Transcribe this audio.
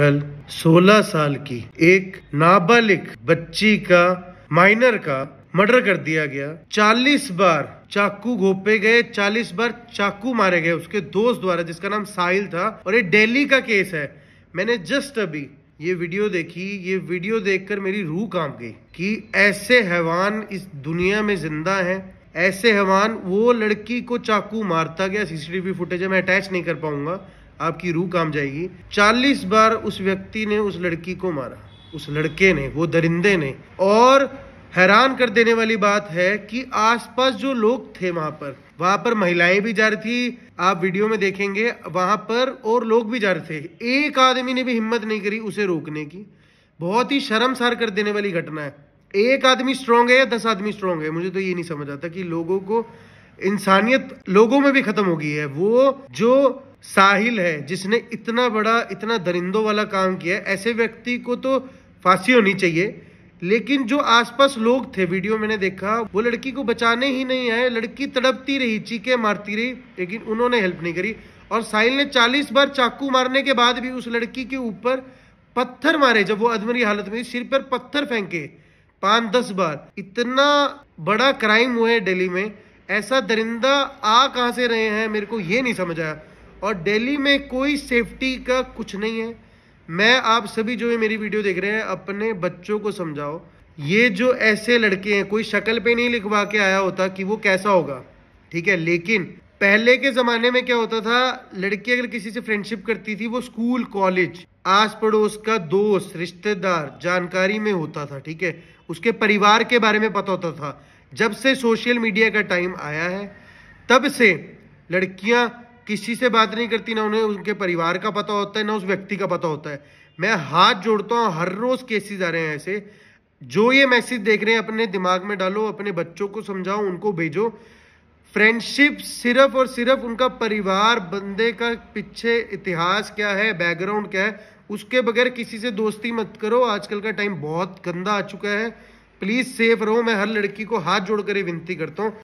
कल 16 साल की एक नाबालिग बच्ची का माइनर का मर्डर कर दिया गया 40 बार चाकू घोपे गए 40 बार चाकू मारे गए उसके दोस्त द्वारा जिसका नाम साहिल था और ये दिल्ली का केस है मैंने जस्ट अभी ये वीडियो देखी ये वीडियो देखकर मेरी रूह कांप गई कि ऐसे हैवान इस दुनिया में जिंदा है ऐसे हैवान वो लड़की को चाकू मारता गया सीसीटीवी फुटेज में मैं अटैच नहीं कर पाऊंगा आपकी रूह काम जाएगी चालीस बार उस व्यक्ति ने उस लड़की को मारा उस लड़के ने वो दरिंदे ने और हैरान कर देने वाली बात है कि आसपास जो लोग थे वहां पर वहां पर महिलाएं भी जा रही थी आप वीडियो में देखेंगे वहां पर और लोग भी जा रहे थे एक आदमी ने भी हिम्मत नहीं करी उसे रोकने की बहुत ही शर्मसार कर देने वाली घटना है एक आदमी स्ट्रांग है या दस आदमी स्ट्रांग है मुझे तो ये नहीं समझ आता कि लोगों को इंसानियत लोगों में भी खत्म हो गई है वो जो साहिल है जिसने इतना बड़ा इतना दरिंदों वाला काम किया ऐसे व्यक्ति को तो फांसी होनी चाहिए लेकिन जो आसपास लोग थे वीडियो मैंने देखा वो लड़की को बचाने ही नहीं आए लड़की तड़पती रही चीखे मारती रही लेकिन उन्होंने हेल्प नहीं करी और साहिल ने 40 बार चाकू मारने के बाद भी उस लड़की के ऊपर पत्थर मारे जब वो अधमरी हालत में सिर पर पत्थर फेंके पांच दस बार इतना बड़ा क्राइम हुआ है डेली में ऐसा दरिंदा आ कहाँ से रहे हैं मेरे को ये नहीं समझ आया और दिल्ली में कोई सेफ्टी का कुछ नहीं है मैं आप सभी जो ये मेरी वीडियो देख रहे हैं अपने बच्चों को समझाओ ये जो ऐसे लड़के हैं कोई शक्ल पे नहीं लिखवा के आया होता कि वो कैसा होगा ठीक है लेकिन पहले के ज़माने में क्या होता था लड़की अगर किसी से फ्रेंडशिप करती थी वो स्कूल कॉलेज आस पड़ोस का दोस्त रिश्तेदार जानकारी में होता था ठीक है उसके परिवार के बारे में पता होता था जब से सोशल मीडिया का टाइम आया है तब से लड़कियां किसी से बात नहीं करती ना उन्हें उनके परिवार का पता होता है ना उस व्यक्ति का पता होता है मैं हाथ जोड़ता हूँ हर रोज़ केसेस आ रहे हैं ऐसे जो ये मैसेज देख रहे हैं अपने दिमाग में डालो अपने बच्चों को समझाओ उनको भेजो फ्रेंडशिप सिर्फ और सिर्फ उनका परिवार बंदे का पीछे इतिहास क्या है बैकग्राउंड क्या है उसके बगैर किसी से दोस्ती मत करो आजकल का टाइम बहुत गंदा आ चुका है प्लीज़ सेफ रहो मैं हर लड़की को हाथ जोड़ कर विनती करता हूँ